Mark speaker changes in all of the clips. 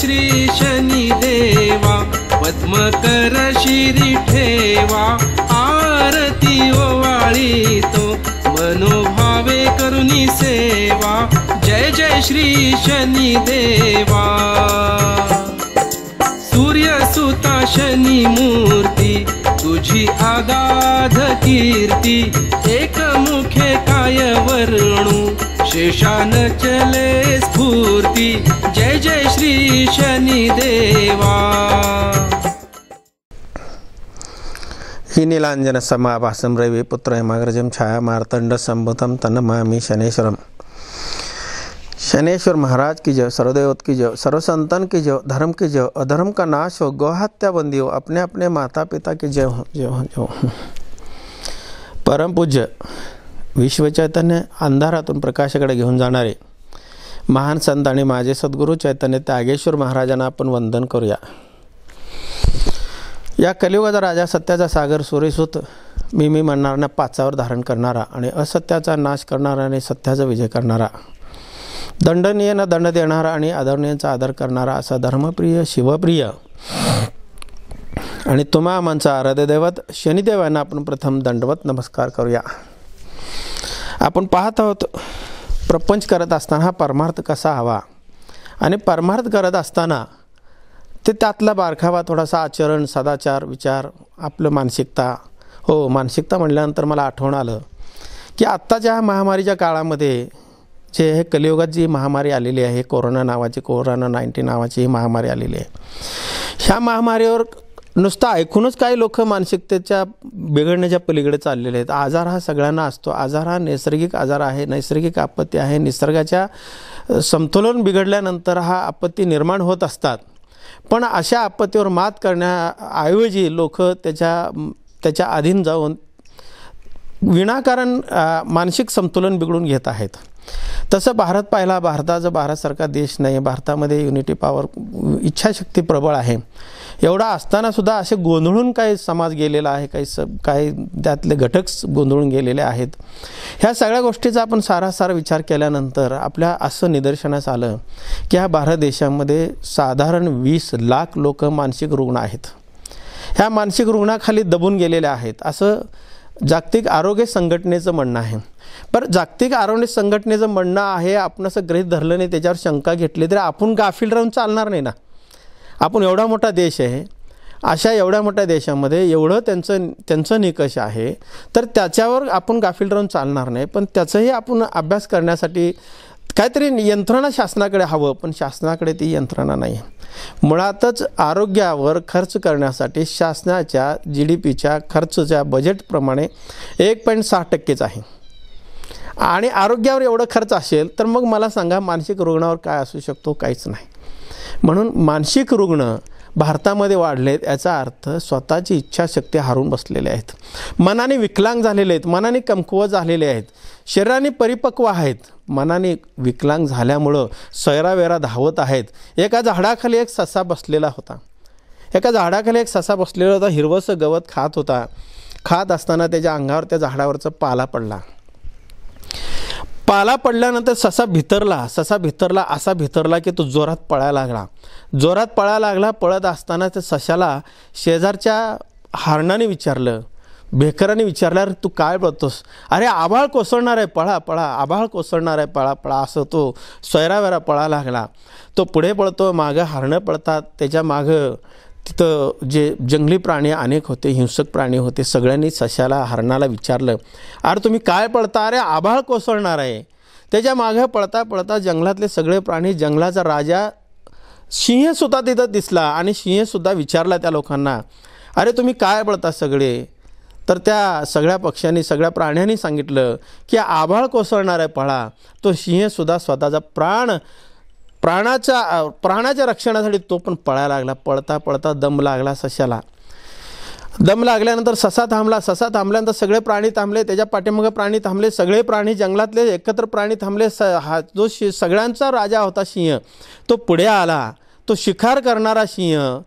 Speaker 1: श्री देवा शनि ठेवा आरती ओवाळी तो मनोभावे करुणी सेवा जय जय श्री शनि सूर्य सूर्यसुता शनि मूर्ति कीर्ती कीर्ति मुखे काय वर्णू शेषान चले स्फूर्ति जय जय श्री शनि देवा ही नीलांजन समाभासम रवि पुत्र हेमाग्रजम छाया मारतंड संभुतम तन्नमामी शनेश्वरम शनेश्वर महाराज की जो सर्वदेवत की जय सर्वसंतन की जो धर्म की जो अधर्म का नाश हो गौहत्या बंदी हो अपने अपने माता पिता की जय हो जय हो जय परम पूज्य विश्वचैतन्य अंधारातून प्रकाशाकडे घेऊन जाणारे महान संत आणि माझे सद्गुरू चैतन्य त्यागेश्वर महाराजांना आपण वंदन करूया या कलियुगाचा राजा सत्याचा सागर सुरेसूत मी मी म्हणणाऱ्यांना पाचावर धारण करणारा आणि असत्याचा नाश करणारा आणि सत्याचा विजय करणारा दंडनीय न दंड देणारा आणि आदरणीयांचा आदर करणारा असा धर्मप्रिय शिवप्रिय आणि तुम्हा आमचा दैवत शनिदेवांना आपण प्रथम दंडवत नमस्कार करूया आपण पाहत आहोत प्रपंच करत असताना हा परमार्थ कसा हवा आणि परमार्थ करत असताना ते त्यातला बारखावा थोडासा आचरण सदाचार विचार आपलं मानसिकता हो मानसिकता म्हटल्यानंतर मला आठवण आलं की आत्ताच्या महामारीच्या काळामध्ये जे हे कलियुगात जी महामारी आलेली आहे कोरोना नावाची कोरोना नाईन्टीन नावाची ही महामारी आलेली आहे ह्या महामारीवर नुसतं ऐकूनच काही लोक मानसिकतेच्या बिघडण्याच्या पलीकडे चाललेले आहेत आजार हा सगळ्यांना असतो आजार हा नैसर्गिक आजार आहे नैसर्गिक आपत्ती आहे निसर्गाच्या समतोलन बिघडल्यानंतर हा आपत्ती निर्माण होत असतात पण अशा आपत्तीवर मात करण्याऐवजी लोक त्याच्या त्याच्या अधीन जाऊन विनाकारण मानसिक संतुलन बिघडून घेत आहेत तसं भारत पाहिला भारताचा भारत देश नाही भारतामध्ये युनिटी पॉवर इच्छाशक्ती प्रबळ आहे एवढा असताना सुद्धा असे गोंधळून काही समाज गेलेला आहे काही स काही त्यातले घटक गोंधळून गेलेले आहेत ह्या सगळ्या गोष्टीचा आपण सारासार विचार केल्यानंतर आपल्या असं निदर्शनास आलं की ह्या भारत देशामध्ये साधारण वीस लाख लोक मानसिक रुग्ण आहेत ह्या मानसिक रुग्णाखाली दबून गेलेल्या आहेत असं जागतिक आरोग्य संघटनेचं म्हणणं आहे पर जागतिक आरोग्य संघटनेचं म्हणणं आहे आपण असं गृहित धरलं नाही त्याच्यावर शंका घेतली तरी आपण गाफील राहून चालणार नाही ना आपण एवढा मोठा देश आहे अशा एवढ्या मोठ्या देशामध्ये एवढं त्यांचं त्यांचं निकष आहे तर त्याच्यावर आपण गाफील राहून चालणार नाही पण त्याचंही आपण अभ्यास करण्यासाठी काहीतरी यंत्रणा शासनाकडे हवं पण शासनाकडे ती यंत्रणा नाही मुळातच आरोग्यावर खर्च करण्यासाठी शासनाच्या जी डी पीच्या खर्चच्या बजेटप्रमाणे एक पॉईंट सहा टक्केच आहे आणि आरोग्यावर एवढं खर्च असेल तर मग मला सांगा मानसिक रुग्णावर काय असू शकतो काहीच नाही म्हणून मानसिक रुग्ण भारतामध्ये वाढलेत याचा अर्थ स्वतःची इच्छाशक्ती हारून बसलेले आहेत मनाने विकलांग झालेले आहेत मनाने कमकुवत झालेले आहेत शरीराने परिपक्व आहेत मनाने विकलांग झाल्यामुळं सैरावेरा धावत आहेत एका झाडाखाली एक ससा बसलेला होता एका झाडाखाली एक ससा बसलेला होता हिरवंसं गवत खात होता खात असताना त्याच्या अंगावर त्या झाडावरचा पाला पडला पाला पडल्यानंतर ससा भितरला ससा भितरला असा भितरला की तो जोरात पळायला लागला जोरात पळायला लागला पळत असताना त्या सशाला शेजारच्या हारणाने विचारलं भेकराने विचारल्यावर तू काय पळतोस अरे आभाळ कोसळणार आहे पळा पळा आभाळ कोसळणार आहे पळा पळा असं तो स्वैरावेरा पळा लागला तो पुढे पळतो मागं हारणं पळतात त्याच्या मागं तिथं जे जंगली प्राणी अनेक होते हिंसक प्राणी होते सगळ्यांनी सशाला हरणाला विचारलं अरे तुम्ही काय पळता अरे आभाळ कोसळणार आहे त्याच्या मागे पळता पळता जंगलातले सगळे प्राणी जंगलाचा राजा सिंहसुद्धा तिथं दिसला आणि सिंहसुद्धा विचारला त्या लोकांना अरे तुम्ही काय पळता सगळे तर त्या सगळ्या पक्ष्यांनी सगळ्या प्राण्यांनी सांगितलं की आभाळ कोसळणार आहे पळा तो सिंहसुद्धा स्वतःचा प्राण प्राणाच्या प्राणाच्या रक्षणासाठी तो पण पळायला लागला पळता पळता दम लागला सशाला दम लागल्यानंतर ससा थांबला ससा थांबल्यानंतर सगळे प्राणी थांबले त्याच्या पाठीमागे प्राणी थांबले सगळे प्राणी जंगलातले एकत्र प्राणी थांबले स हा जो शि सगळ्यांचा राजा होता सिंह तो पुढे आला तो शिकार करणारा सिंह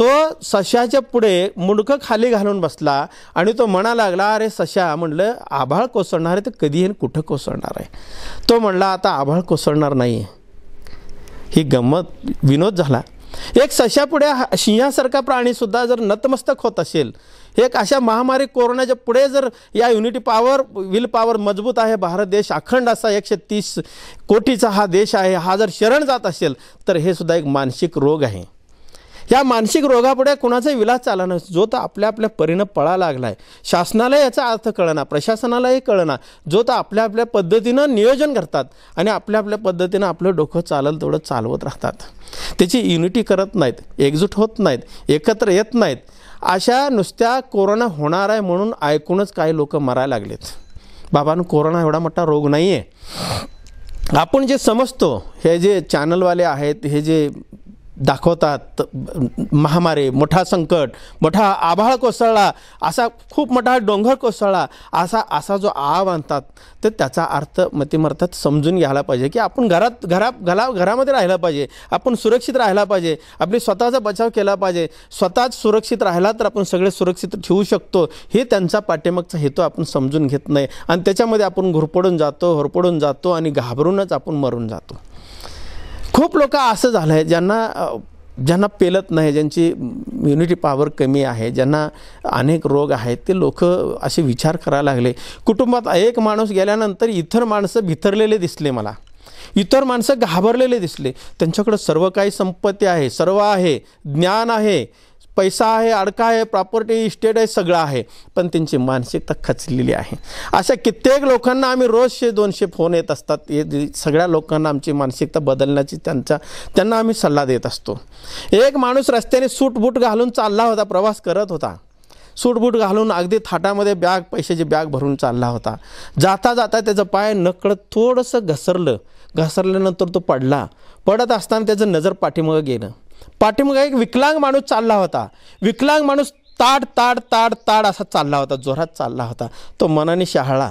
Speaker 1: तो सशाच्या पुढे मुडखं खाली घालून बसला आणि तो म्हणा लागला अरे सशा म्हणलं आभाळ कोसळणार आहे तर कधी येईल कुठं कोसळणार आहे तो म्हणला आता आभाळ कोसळणार नाही आहे ही गंमत विनोद झाला एक सशापुढे सिंहासारखा प्राणीसुद्धा जर नतमस्तक होत असेल एक अशा महामारी कोरोनाच्या पुढे जर या युनिटी पॉवर विल पॉवर मजबूत आहे भारत देश अखंड असा एकशे तीस कोटीचा हा देश आहे हा जर शरण जात असेल तर हे सुद्धा एक मानसिक रोग आहे या मानसिक रोगापुढे कोणाचाही विलास चालला नाही जो तर आपल्या आपल्या परीनं पळा लागला आहे शासनाला याचा अर्थ कळना प्रशासनालाही कळना जो तर आपल्या आपल्या पद्धतीनं नियोजन करतात आणि आपल्या आपल्या पद्धतीनं आपलं डोकं चालल तेवढं चालवत राहतात त्याची युनिटी करत नाहीत एकजूट होत नाहीत एकत्र येत नाहीत अशा नुसत्या कोरोना होणार आहे म्हणून ऐकूनच काही लोक मरायला लागलेत बाबांनो कोरोना एवढा मोठा रोग नाही आहे आपण जे समजतो हे जे चॅनलवाले आहेत हे जे दाखवतात महामारी मोठा संकट मोठा आभाळ कोसळला असा खूप मोठा डोंगर कोसळला असा असा जो आव आणतात तर त्याचा अर्थ मतिमर्थात समजून घ्यायला पाहिजे की आपण घरात घरा घरा घरामध्ये राहिला पाहिजे आपण सुरक्षित राहिला पाहिजे आपली स्वतःचा बचाव केला पाहिजे स्वतःच सुरक्षित राहिला तर आपण सगळे सुरक्षित ठेवू शकतो हे त्यांचा पाठीमागचा हेतू आपण समजून घेत नाही आणि त्याच्यामध्ये आपण घुरपडून जातो होरपडून जातो आणि घाबरूनच आपण मरून जातो खूप लोक असं झालं आहे ज्यांना ज्यांना पेलत नाही ज्यांची इम्युनिटी पॉवर कमी आहे ज्यांना अनेक रोग आहेत ते लोक असे विचार करायला लागले कुटुंबात एक माणूस गेल्यानंतर इतर माणसं भितरलेले दिसले मला इतर माणसं घाबरलेले दिसले त्यांच्याकडं सर्व काही संपत्ती आहे सर्व आहे ज्ञान आहे पैसा आहे अडका आहे प्रॉपर्टी इस्टेट आहे सगळं आहे पण त्यांची मानसिकता खचलेली आहे अशा कित्येक लोकांना आम्ही रोजशे दोनशे फोन येत असतात ये सगळ्या लोकांना आमची मानसिकता बदलण्याची त्यांचा त्यांना आम्ही सल्ला देत असतो एक माणूस रस्त्याने सूटबूट घालून चालला होता प्रवास करत होता सूटबूट घालून अगदी थाटामध्ये बॅग पैशाची बॅग भरून चालला होता जाता जाता त्याचं पाय नकळत थोडंसं घसरलं घसरल्यानंतर तो पडला पडत असताना त्याचं नजर पाठीमागं गेलं पाठीमागे एक विकलांग माणूस चालला होता विकलांग माणूस ताड ताड ताड ताड असा चालला होता जोरात चालला होता तो मनाने शहाळा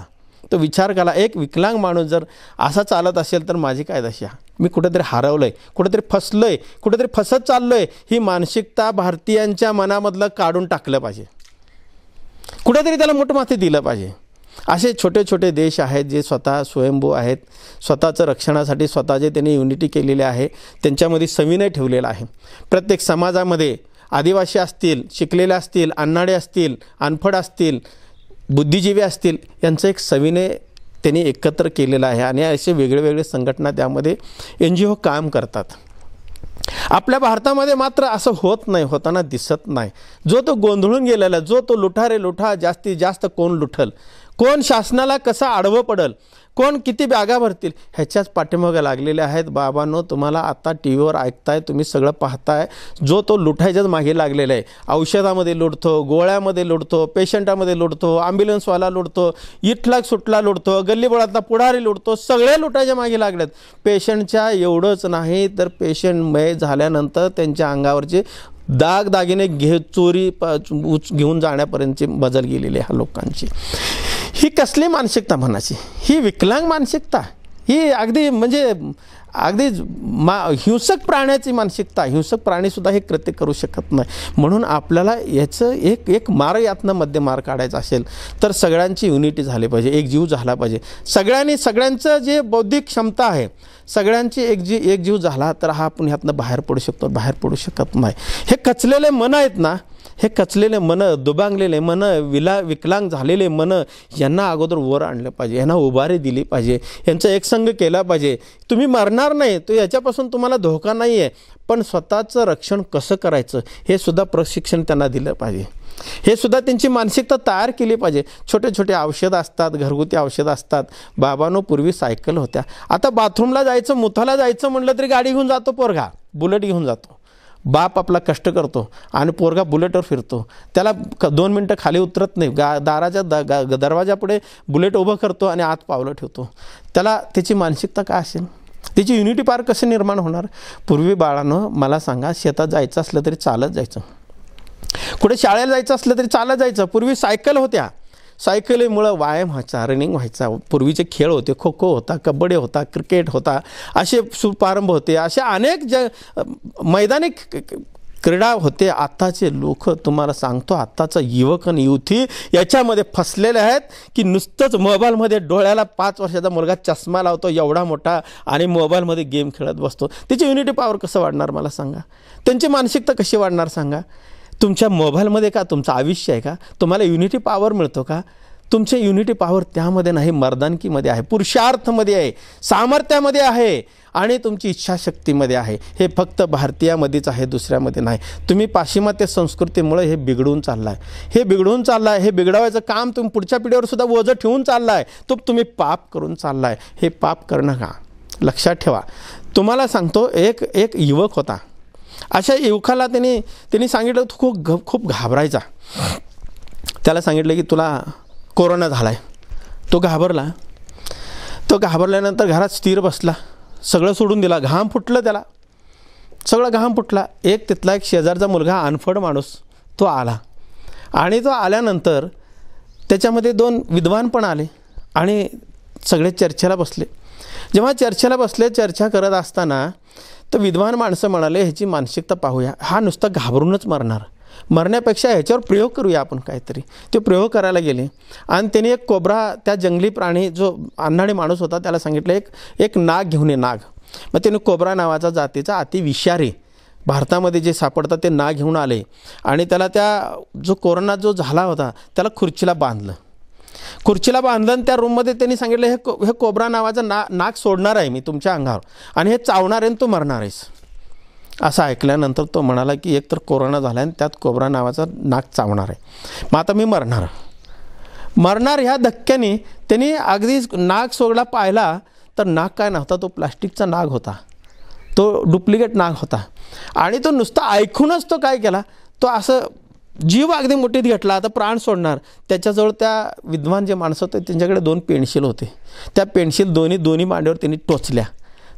Speaker 1: तो विचार केला एक विकलांग माणूस जर असा चालत असेल तर माझी काय दशा मी कुठेतरी हरवलं आहे कुठेतरी फसलं आहे कुठेतरी फसत चाललो आहे ही मानसिकता भारतीयांच्या मनामधलं काढून टाकलं पाहिजे कुठेतरी त्याला मोठं माथे दिलं पाहिजे असे छोटे छोटे देश आहेत जे स्वतः स्वयंभू आहेत स्वतःचं रक्षणासाठी जे त्यांनी युनिटी केलेले आहे त्यांच्यामध्ये सविनय ठेवलेला आहे प्रत्येक समाजामध्ये आदिवासी असतील शिकलेले असतील अन्नाडे असतील अनफड असतील बुद्धिजीवी असतील यांचं एक सविनय त्यांनी एकत्र केलेलं आहे आणि असे वेगळेवेगळे संघटना त्यामध्ये एन जी ओ काम करतात आपल्या भारतामध्ये मात्र असं होत नाही होताना दिसत नाही जो तो गोंधळून गेलेला जो तो लुठारे लुठा जास्तीत जास्त कोण लुठल कोण शासनाला कसा आडवं पडल कोण किती बॅगा भरतील ह्याच्याच पाठीमागे लागलेल्या आहेत बाबांनो तुम्हाला आता टी व्हीवर ऐकताय तुम्ही सगळं पाहताय जो तो लुटायच्याच मागे लागलेला आहे औषधामध्ये लुटतो गोळ्यामध्ये लुटतो पेशंटामध्ये लुटतो ॲम्ब्युलन्सवाला लुटतो इथला सुटला लुटतो गल्लीबोळातला पुढारी लुटतो सगळे लुटायच्या मागे लागलेत पेशंटच्या एवढंच नाही तर पेशंट मय झाल्यानंतर त्यांच्या अंगावरचे दागदागिने घे चोरी प घेऊन जाण्यापर्यंतची बदल गेलेली आहे लोकांची ही कसली मानसिकता म्हणाची ही विकलांग मानसिकता ही अगदी म्हणजे अगदी मा हिंसक प्राण्याची मानसिकता हिंसक प्राणीसुद्धा हे कृत्य करू शकत नाही म्हणून आपल्याला याचं एक एक मार यातनं मध्य काढायचा असेल तर सगळ्यांची युनिटी झाली पाहिजे एक जीव झाला पाहिजे सगळ्यांनी सगळ्यांचं जे बौद्धिक क्षमता आहे सगळ्यांची एक जी एकजीव झाला तर हा आपण ह्यातनं बाहेर पडू शकतो बाहेर पडू शकत नाही हे कचलेले मन आहेत ना हे कचलेले मन दुबांगलेले मन विला विकलांग झालेले मन यांना अगोदर वर आणलं पाहिजे यांना उभारी दिली पाहिजे यांचा एकसंग केला पाहिजे तुम्ही मरणार नाही तो याच्यापासून तुम्हाला धोका नाही आहे पण स्वतःचं रक्षण कसं करायचं हे सुद्धा प्रशिक्षण त्यांना दिलं पाहिजे हे सुद्धा त्यांची मानसिकता तयार केली पाहिजे छोटे छोटे औषधं असतात घरगुती औषधं असतात बाबानो पूर्वी सायकल होत्या आता बाथरूमला जायचं मुथाला जायचं म्हटलं तरी गाडी घेऊन जातो पोरगा बुलेट घेऊन जातो बाप आपला कष्ट करतो आणि पोरगा बुलेटवर फिरतो त्याला क दोन मिनटं खाली उतरत नाही गा दाराच्या द दरवाजापुढे बुलेट उभं करतो आणि आत पावलं ठेवतो त्याला त्याची मानसिकता काय असेल त्याची युनिटी पार्क कसे निर्माण होणार पूर्वी बाळानं मला सांगा शेतात जायचं असलं तरी चालत जायचं कुठे शाळेला जायचं असलं तरी चालत जायचं पूर्वी सायकल होत्या सायकलीमुळं व्यायाम व्हायचा रनिंग व्हायचा पूर्वीचे खेळ होते खो खो होता कबड्डी होता क्रिकेट होता असे सुप्रारंभ होते असे अनेक ज मैदानी क्रीडा होते आत्ताचे लोक तुम्हाला सांगतो आत्ताचा युवक आणि युवती याच्यामध्ये फसलेले आहेत की नुसतंच मोबाईलमध्ये डोळ्याला पाच वर्षाचा मुलगा चष्मा लावतो एवढा मोठा आणि मोबाईलमध्ये गेम खेळत बसतो त्याची युनिटी पॉवर कसं वाढणार मला सांगा त्यांची मानसिकता कशी वाढणार सांगा तुमच्या मोबाईलमध्ये का तुमचं आयुष्य आहे का तुम्हाला युनिटी पॉवर मिळतो का तुमचे युनिटी पॉवर त्यामध्ये नाही मर्दानकीमध्ये आहे पुरुषार्थमध्ये आहे सामर्थ्यामध्ये आहे आणि तुमची इच्छाशक्तीमध्ये आहे हे फक्त भारतीयामध्येच आहे दुसऱ्यामध्ये नाही तुम्ही पाश्चिमात्य संस्कृतीमुळे हे बिघडून चाललं आहे हे बिघडून चाललं आहे हे बिघडवायचं काम तुम्ही पुढच्या पिढीवर सुद्धा ओझं ठेवून चाललं आहे तो तुम्ही पाप करून चालला आहे हे पाप करणं का लक्षात ठेवा तुम्हाला सांगतो एक एक युवक होता अशा युवकाला त्यांनी त्यांनी सांगितलं तू खूप खूप घाबरायचा त्याला सांगितलं की तुला कोरोना झाला आहे तो घाबरला तो घाबरल्यानंतर घरात स्थिर बसला सगळं सोडून दिला घाम फुटलं त्याला सगळं घाम फुटला एक तिथला एक शेजारचा मुलगा अनफड माणूस तो आला आणि तो आल्यानंतर त्याच्यामध्ये दोन विद्वान पण आले आणि सगळे चर्चेला बसले जेव्हा चर्चेला बसले चर्चा करत असताना तर विद्वान माणसं म्हणाले ह्याची मानसिकता पाहूया हा नुसता घाबरूनच मरणार मरण्यापेक्षा ह्याच्यावर प्रयोग करूया आपण काहीतरी ते प्रयोग करायला गेले आणि त्यांनी एक कोबरा त्या जंगली प्राणी जो अन्नाडी माणूस होता त्याला सांगितलं एक एक नाग घेऊन ये नाग मग त्याने कोबरा नावाचा जातीचा अति विषारी भारतामध्ये जे सापडतात ते नाग घेऊन आले आणि त्याला त्या जो कोरोना जो झाला होता त्याला खुर्चीला बांधलं खुर्चीला बांधलं आणि त्या रूममध्ये त्यांनी सांगितलं हे को हे कोबरा नावाचा ना नाग सोडणार आहे मी तुमच्या अंगावर आणि हे चावणार आहे आणि तू मरणार आहेस असं ऐकल्यानंतर तो म्हणाला की एक तर कोरोना झाला आणि त्यात कोबरा नावाचा नाक चावणार आहे मग आता मी मरणार मरणार ह्या धक्क्याने त्यांनी अगदी नाग सोडला पाहिला तर नाग काय नव्हता तो प्लास्टिकचा नाग होता तो डुप्लिकेट नाग होता आणि तो नुसता ऐकूनच तो काय केला तो असं जीव अगदी मोठीत घेतला आता प्राण सोडणार त्याच्याजवळ त्या विद्वान जे माणसं होते त्यांच्याकडे दोन पेन्शिल होते त्या पेन्सिल दोन्ही दोन्ही मांडीवर त्यांनी टोचल्या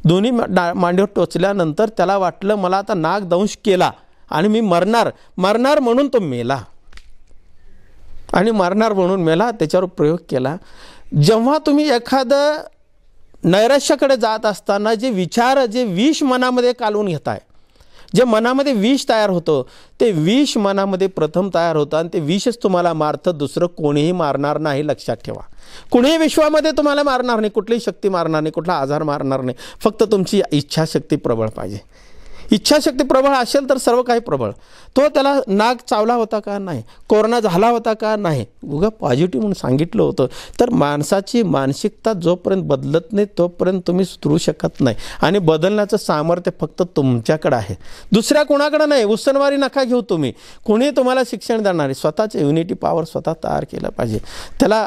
Speaker 1: दोन्ही डा मांडीवर टोचल्यानंतर त्याला वाटलं मला आता नागदंश केला आणि मी मरणार मरणार म्हणून तो मेला आणि मरणार म्हणून मेला त्याच्यावर प्रयोग केला जेव्हा तुम्ही एखादं नैराश्याकडे जात असताना जे विचार जे विष मनामध्ये कालवून घेताय जे मनामध्ये विष तयार होतं ते विष मनामध्ये प्रथम तयार होतं आणि ते विषच तुम्हाला मारतं दुसरं कोणीही मारणार नाही लक्षात ठेवा कुणीही विश्वामध्ये तुम्हाला मारणार नाही कुठलीही शक्ती मारणार नाही कुठला आजार मारणार नाही फक्त तुमची इच्छाशक्ती प्रबळ पाहिजे इच्छाशक्ती प्रबळ असेल तर सर्व काही प्रबळ तो त्याला नाग चावला होता का नाही कोरोना झाला होता का नाही उगा पॉझिटिव्ह म्हणून सांगितलं होतं तर माणसाची मानसिकता जोपर्यंत बदलत नाही तोपर्यंत तुम्ही सुधरू शकत नाही आणि बदलण्याचं सामर्थ्य फक्त तुमच्याकडं आहे दुसऱ्या कोणाकडे नाही उसनवारी नका घेऊ तुम्ही कोणी तुम्हाला शिक्षण देणारे स्वतःचे युनिटी पॉवर स्वतः तयार केलं पाहिजे त्याला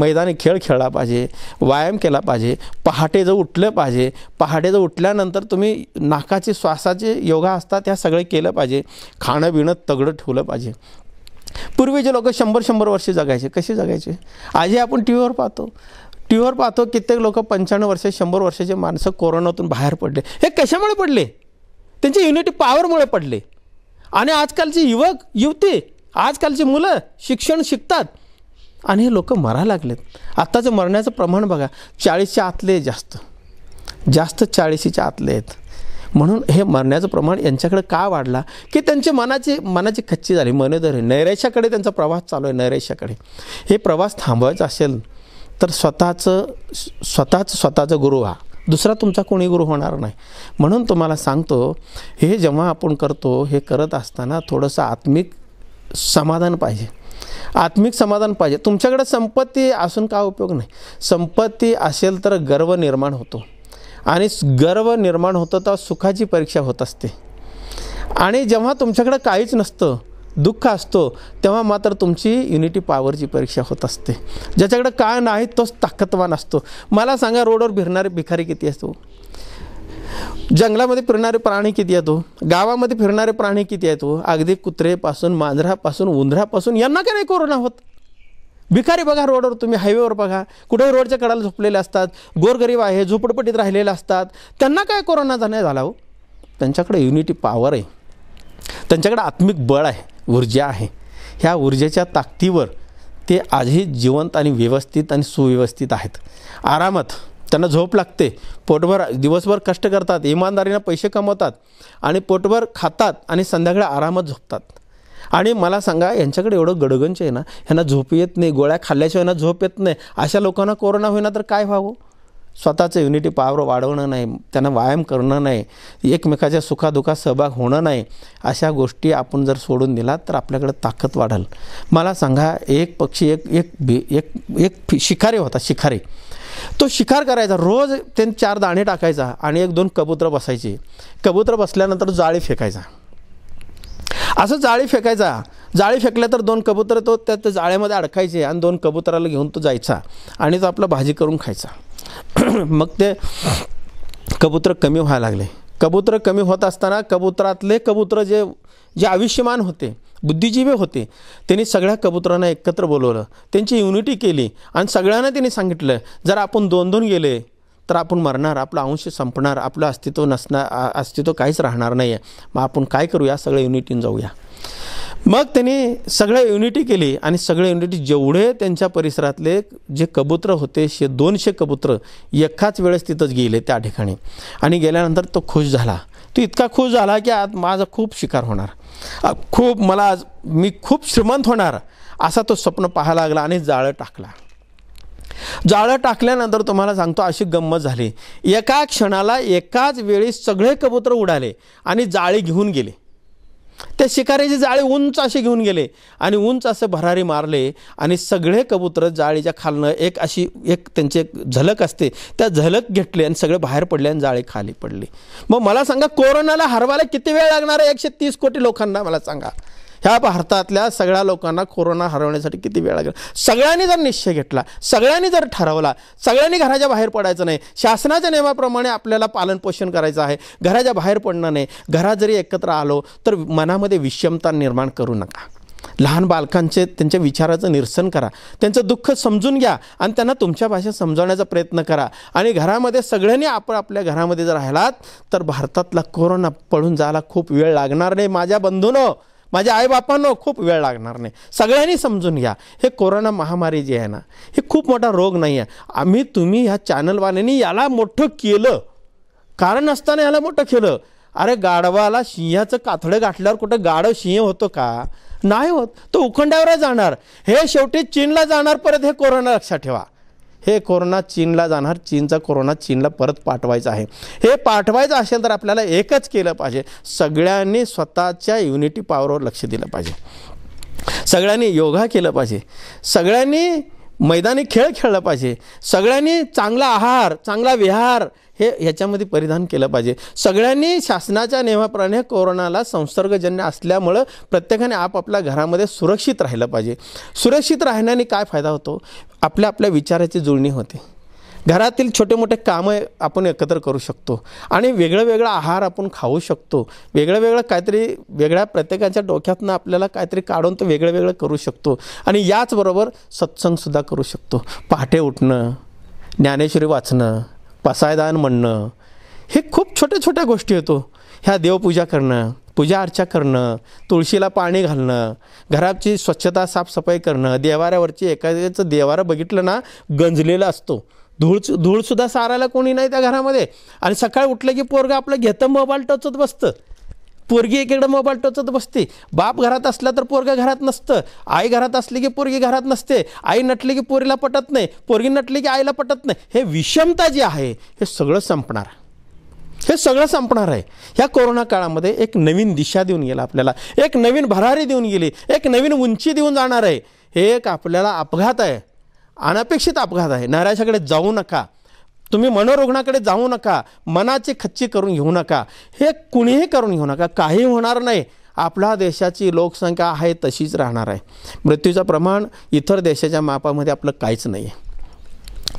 Speaker 1: मैदानी खेळ खेळला पाहिजे व्यायाम केला पाहिजे पहाटे जर उठलं पाहिजे पहाटे जर उठल्यानंतर तुम्ही नाकाची श्वासा जे योगा असतात त्या सगळे केलं पाहिजे खाणं बिणं तगडं ठेवलं पाहिजे पूर्वीचे लोक शंभर शंभर वर्षे जगायचे कसे जगायचे आजही आपण टी व्हीवर पाहतो टी व्हीवर पाहतो कित्येक लोक पंच्याण्णव वर्ष शंभर वर्षाचे माणसं कोरोनातून बाहेर पडले हे कशामुळे पडले त्यांच्या युनिटी पॉवरमुळे पडले आणि आजकालचे युवक युवती आजकालची मुलं शिक्षण शिकतात आणि हे लोक मरा लागलेत आत्ताचं मरण्याचं प्रमाण बघा चाळीसच्या आतले जास्त जास्त चाळीसीच्या आतले आहेत म्हणून हे मरण्याचं प्रमाण यांच्याकडे का वाढला की त्यांचे मनाची मनाची खच्ची झाली मनोदर नैराश्याकडे त्यांचा प्रवास चालू आहे नैराश्याकडे हे प्रवास थांबवायचा असेल तर स्वतःचं स्वतःच स्वतःचं गुरु व्हा दुसरा तुमचा कोणी गुरु होणार नाही म्हणून तुम्हाला सांगतो हे जेव्हा आपण करतो हे करत असताना थोडंसं आत्मिक समाधान पाहिजे आत्मिक समाधान पाहिजे तुमच्याकडे संपत्ती असून का उपयोग नाही संपत्ती असेल तर गर्व निर्माण होतो आणि गर्व निर्माण होतं तेव्हा सुखाची परीक्षा होत असते आणि जेव्हा तुमच्याकडं काहीच नसतं दुःख असतो तेव्हा मात्र तुमची युनिटी पॉवरची परीक्षा होत असते ज्याच्याकडे काय नाही तोच ताकदवान असतो मला सांगा रोडवर फिरणारे भिखारी किती असतो हो? जंगलामध्ये फिरणारे प्राणी किती येतो हो? गावामध्ये फिरणारे प्राणी किती येतो हो? अगदी कुत्रेपासून मांजरापासून उंदरापासून यांना काय नाही कोरोना होत भिकारी बघा रोडवर तुम्ही हायवेवर बघा कुठे रोडच्या कडाला झोपलेले असतात गोरगरीब आहे झोपडपट्टीत राहिलेले असतात त्यांना काय कोरोनाचा नाही झाला हो त्यांच्याकडे युनिटी पॉवर आहे त्यांच्याकडे आत्मिक बळ आहे ऊर्जा आहे ह्या ऊर्जेच्या ताकदीवर ते आजही जिवंत आणि व्यवस्थित आणि सुव्यवस्थित आहेत आरामात त्यांना झोप लागते पोटभर दिवसभर कष्ट करतात इमानदारीनं पैसे कमवतात आणि पोटभर खातात आणि संध्याकाळी आरामात झोपतात आणि मला सांगा यांच्याकडे एवढं गडगंच आहे ना ह्यांना झोप येत नाही गोळ्या खाल्ल्याशिवाय ना झोप येत नाही अशा लोकांना कोरोना होईना तर काय व्हावं स्वतःचं युनिटी पावर वाढवणं नाही त्यांना व्यायाम करणं नाही एकमेकाच्या सुखादुखात सहभाग होणं नाही अशा गोष्टी आपण जर सोडून दिला तर आपल्याकडे ताकद वाढेल मला सांगा एक पक्षी एक एक एक एक शिकारी होता शिकारी तो शिकार करायचा रोज त्यांनी चार दाणे टाकायचा आणि एक दोन कबूतर बसायचे कबूतर बसल्यानंतर जाळी फेकायचा असं जाळी फेकायचा जाळी फेकल्या तर दोन कबुतर तो त्या जाळ्यामध्ये अडकायचे आणि दोन कबुतराला घेऊन तो जायचा आणि तो आपला भाजी करून खायचा मग ते कबुतर कमी व्हायला लागले कबुतर कमी होत असताना कबुतरातले कबुतर जे जे आयुष्यमान होते बुद्धिजीवी होते त्यांनी सगळ्या कबुतरांना एकत्र बोलवलं त्यांची युनिटी केली आणि सगळ्यांना त्यांनी सांगितलं जर आपण दोन दोन गेले तर आपण मरणार आपला अंश संपणार आपलं अस्तित्व नसणार अस्तित्व काहीच राहणार नाही आहे मग आपण काय करूया सगळे युनिटीन जाऊया मग त्यांनी सगळ्या युनिटी केली आणि सगळे युनिटी जेवढे त्यांच्या परिसरातले जे कबूतर होते शे दोनशे कबूतर एकाच वेळेस तिथंच गेले त्या ठिकाणी आणि गेल्यानंतर तो खुश झाला तो इतका खुश झाला की आज माझा खूप शिकार होणार खूप मला आज मी खूप श्रीमंत होणार असा तो स्वप्न पाहायला लागला आणि जाळं टाकला जाळं टाकल्यानंतर तुम्हाला सांगतो अशी गंमत झाली एका क्षणाला एकाच वेळी सगळे कबूतर उडाले आणि जाळी घेऊन गेले त्या शिकाऱ्याची जाळी उंच असे घेऊन गेले आणि उंच असे भरारी मारले आणि सगळे कबूतर जाळीच्या खालनं एक अशी एक त्यांची एक झलक असते त्या झलक घेतले आणि सगळे बाहेर पडले आणि जाळी खाली पडली मग मला सांगा कोरोनाला हरवायला किती वेळ लागणार आहे एकशे तीस कोटी लोकांना मला सांगा ह्या भारतातल्या सगळ्या लोकांना कोरोना हरवण्यासाठी किती वेळ लागेल सगळ्यांनी जर निश्चय घेतला सगळ्यांनी जर ठरवला सगळ्यांनी घराच्या बाहेर पडायचं नाही शासनाच्या नियमाप्रमाणे आपल्याला पालनपोषण करायचं आहे घराच्या बाहेर पडणं नाही घरात जरी एकत्र आलो तर मनामध्ये विषमता निर्माण करू नका लहान बालकांचे त्यांच्या विचाराचं निरसन करा त्यांचं दुःख समजून घ्या आणि त्यांना तुमच्या भाषेत समजवण्याचा प्रयत्न करा आणि घरामध्ये सगळ्यांनी आपण आपल्या घरामध्ये जर राहिलात तर भारतातला कोरोना पळून जायला खूप वेळ लागणार नाही माझ्या बंधूनं माझ्या आईबापांना खूप वेळ लागणार नाही सगळ्यांनी समजून घ्या हे कोरोना महामारी जी आहे ना हे खूप मोठा रोग नाही आहे आम्ही तुम्ही ह्या चॅनलवाल्यांनी याला मोठं केलं कारण असताना याला मोठं केलं अरे गाढवाला सिंहाचं कातडं गाठल्यावर कुठं गाढव सिंह होतो का नाही होत तो उखंड्यावर जाणार हे शेवटी चीनला जाणार परत हे कोरोना लक्षात ठेवा हे कोरोना चीनला जाणार चीनचा कोरोना चीनला परत पाठवायचा आहे हे पाठवायचं असेल तर आपल्याला एकच केलं पाहिजे सगळ्यांनी स्वतःच्या युनिटी पॉवरवर लक्ष दिलं पाहिजे सगळ्यांनी योगा केलं पाहिजे सगळ्यांनी मैदानी खेळ खेळला पाहिजे सगळ्यांनी चांगला आहार चांगला विहार हे ह्याच्यामध्ये परिधान केलं पाहिजे सगळ्यांनी शासनाच्या नियमाप्रमाणे कोरोनाला संसर्गजन्य असल्यामुळं प्रत्येकाने आपापल्या घरामध्ये सुरक्षित राहिलं पाहिजे सुरक्षित राहण्याने काय फायदा होतो आपल्या आपल्या विचाराची जुळणी होते घरातील छोटे मोठे कामं आपण एकत्र करू शकतो आणि वेगळं वेगळा आहार आपण खाऊ शकतो वेगळं वेगळं काहीतरी वेगळ्या प्रत्येकाच्या डोक्यातनं आपल्याला काहीतरी काढून तो वेगळं वेगळं करू शकतो आणि याचबरोबर सत्संगसुद्धा करू शकतो पहाटे उठणं ज्ञानेश्वरी वाचणं पसायदान म्हणणं हे खूप छोट्या छोट्या गोष्टी येतो ह्या देवपूजा करणं पूजा अर्चा करणं तुळशीला पाणी घालणं घराची स्वच्छता साफसफाई करणं देवाऱ्यावरची एखाद्याचं देवारं बघितलं ना गंजलेला असतो धूळ धूळसुद्धा सारायला कोणी नाही त्या घरामध्ये आणि सकाळी उठलं की पोरगं आपलं घेतं मोबाईल टोचत बसतं पोरगी एकीकडं मोबाईल टोचत बसते बाप घरात असला तर पोरगं घरात नसतं आई घरात असली की पोरगी घरात नसते आई नटली की पोरीला पटत नाही पोरगी नटली की आईला पटत नाही हे विषमता जी आहे हे सगळं संपणार हे सगळं संपणार आहे ह्या कोरोना काळामध्ये एक नवीन दिशा देऊन गेला आपल्याला एक नवीन भरारी देऊन गेली एक नवीन उंची देऊन जाणार आहे हे एक आपल्याला अपघात आहे अनपेक्षित अपघात आहे नैराश्याकडे जाऊ नका तुम्ही मनोरुग्णाकडे जाऊ नका मनाचे खच्ची करून घेऊ नका हे कुणीही करून घेऊ नका काही होणार नाही आपला देशाची लोकसंख्या आहे तशीच राहणार आहे मृत्यूचं प्रमाण इतर देशाच्या मापामध्ये आपलं काहीच नाही आहे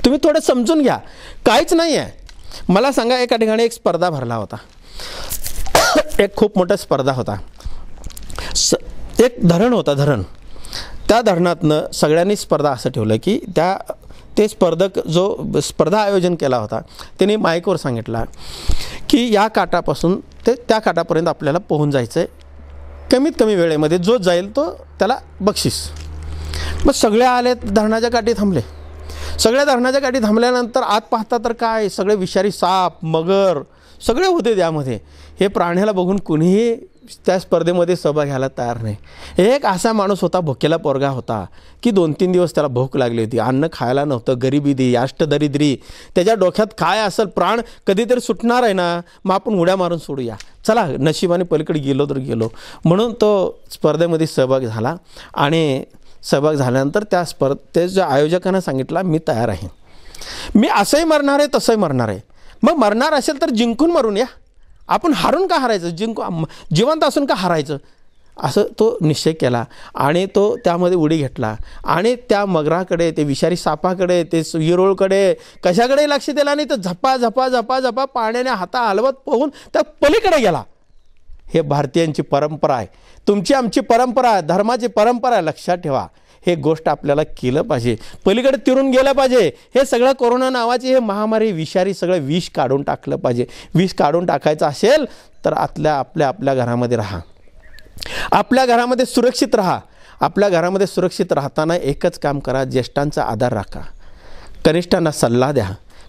Speaker 1: तुम्ही थोडं समजून घ्या काहीच नाही आहे मला सांगा एका ठिकाणी एक स्पर्धा भरला होता एक खूप मोठा स्पर्धा होता स एक धरण होता धरण त्या धरणातनं सगळ्यांनी स्पर्धा असं ठेवलं की त्या ते स्पर्धक जो स्पर्धा आयोजन केला होता त्याने माईकवर सांगितला की या काटापासून ते त्या काटापर्यंत आपल्याला पोहून जायचं आहे कमीत कमी वेळेमध्ये जो जाईल तो त्याला बक्षीस मग सगळे आले धरणाच्या काठी थांबले सगळ्या धरणाच्या काठी थांबल्यानंतर आत पाहता तर काय सगळे विषारी साप मगर सगळे होते त्यामध्ये हे प्राण्याला बघून कुणीही त्या स्पर्धेमध्ये सहभाग घ्यायला तयार नाही एक असा माणूस होता भुकेला पोरगा होता की दोन तीन दिवस त्याला भूक लागली होती अन्न खायला नव्हतं गरिबी अष्टदरिद्री त्याच्या डोक्यात काय असेल प्राण कधीतरी सुटणार आहे ना मग आपण उड्या मारून सोडूया चला नशिबाने पलीकडे गेलो तर गेलो म्हणून तो स्पर्धेमध्ये सहभाग झाला आणि सहभाग झाल्यानंतर त्या स्पर्धेच्या आयोजकांना सांगितला मी तयार आहे मी असंही मरणार आहे तसंही मरणार आहे मग मरणार असेल तर जिंकून मरून या आपण हारून का हारायचं जिंकू जिवंत असून का हारायचं असं तो निश्चय केला आणि तो त्यामध्ये उडी घेतला आणि त्या मगराकडे ते विषारी सापाकडे ते सुईरोळकडे कशाकडे लक्ष दिला आणि तो झपा झपा झपा झपा पाण्याने हाता हलवत पोहून त्या पलीकडे गेला हे भारतीयांची परंपरा आहे तुमची आमची परंपरा आहे धर्माची परंपरा आहे लक्षात ठेवा हे गोष्ट आपल्याला केलं पाहिजे पलीकडे तिरून गेलं पाहिजे हे सगळं कोरोना नावाची हे महामारी विषारी सगळं विष काढून टाकलं पाहिजे विष काढून टाकायचं असेल तर आतल्या आपल्या आपल्या घरामध्ये राहा आपल्या घरामध्ये सुरक्षित राहा आपल्या घरामध्ये सुरक्षित राहताना एकच काम करा ज्येष्ठांचा आधार राखा कनिष्ठांना सल्ला द्या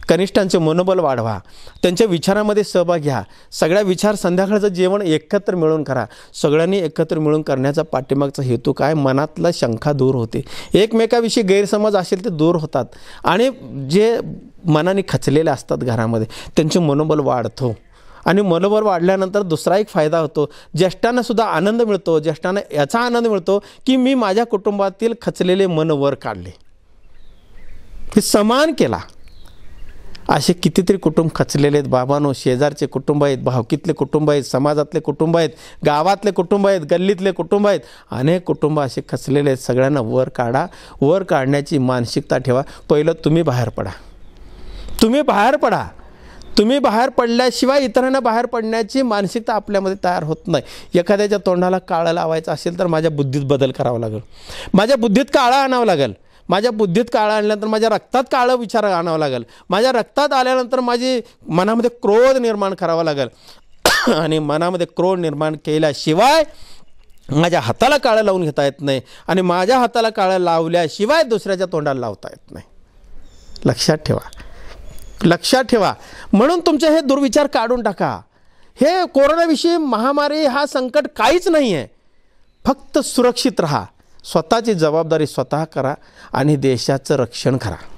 Speaker 1: कनिष्ठांचे मनोबल वाढवा त्यांच्या विचारामध्ये सहभाग घ्या सगळ्या विचार संध्याकाळचं जेवण एकत्र मिळून करा सगळ्यांनी एकत्र मिळून करण्याचा पाठिंबागचा हेतू काय मनातला शंका दूर होते एकमेकाविषयी गैरसमज असेल ते दूर होतात आणि जे मनाने खचलेले असतात घरामध्ये त्यांचे मनोबल वाढतो आणि मनोबल वाढल्यानंतर दुसरा एक फायदा होतो ज्येष्ठांना सुद्धा आनंद मिळतो ज्येष्ठांना याचा आनंद मिळतो की मी माझ्या कुटुंबातील खचलेले मन वर काढले हे समान केला असे कितीतरी कुटुंब खचलेले आहेत बाबानो शेजारचे कुटुंब आहेत भावकीतले कुटुंब आहेत समाजातले कुटुंब आहेत गावातले कुटुंब आहेत गल्लीतले कुटुंब आहेत अनेक कुटुंब असे खचलेले आहेत सगळ्यांना वर काढा वर काढण्याची मानसिकता ठेवा पहिलं तुम्ही बाहेर पडा तुम्ही बाहेर पडा तुम्ही बाहेर पडल्याशिवाय इतरांना बाहेर पडण्याची मानसिकता आपल्यामध्ये तयार होत नाही एखाद्याच्या तोंडाला काळा लावायचा असेल तर माझ्या बुद्धीत बदल करावा लागेल माझ्या बुद्धीत काळा आणावं लागेल माझ्या बुद्धीत काळं आणल्यानंतर माझ्या रक्तात काळं विचार आणावं लागेल माझ्या रक्तात आल्यानंतर माझी मनामध्ये क्रोध निर्माण करावा लागेल आणि मनामध्ये क्रोध निर्माण केल्याशिवाय माझ्या हाताला काळं लावून घेता येत नाही आणि माझ्या हाताला काळं लावल्याशिवाय दुसऱ्याच्या तोंडाला लावता येत नाही लक्षात ठेवा लक्षात ठेवा म्हणून तुमचे हे दुर्विचार काढून टाका हे कोरोनाविषयी महामारी हा संकट काहीच नाही आहे फक्त सुरक्षित राहा स्वतःची जबाबदारी स्वतः करा आणि देशाचं रक्षण करा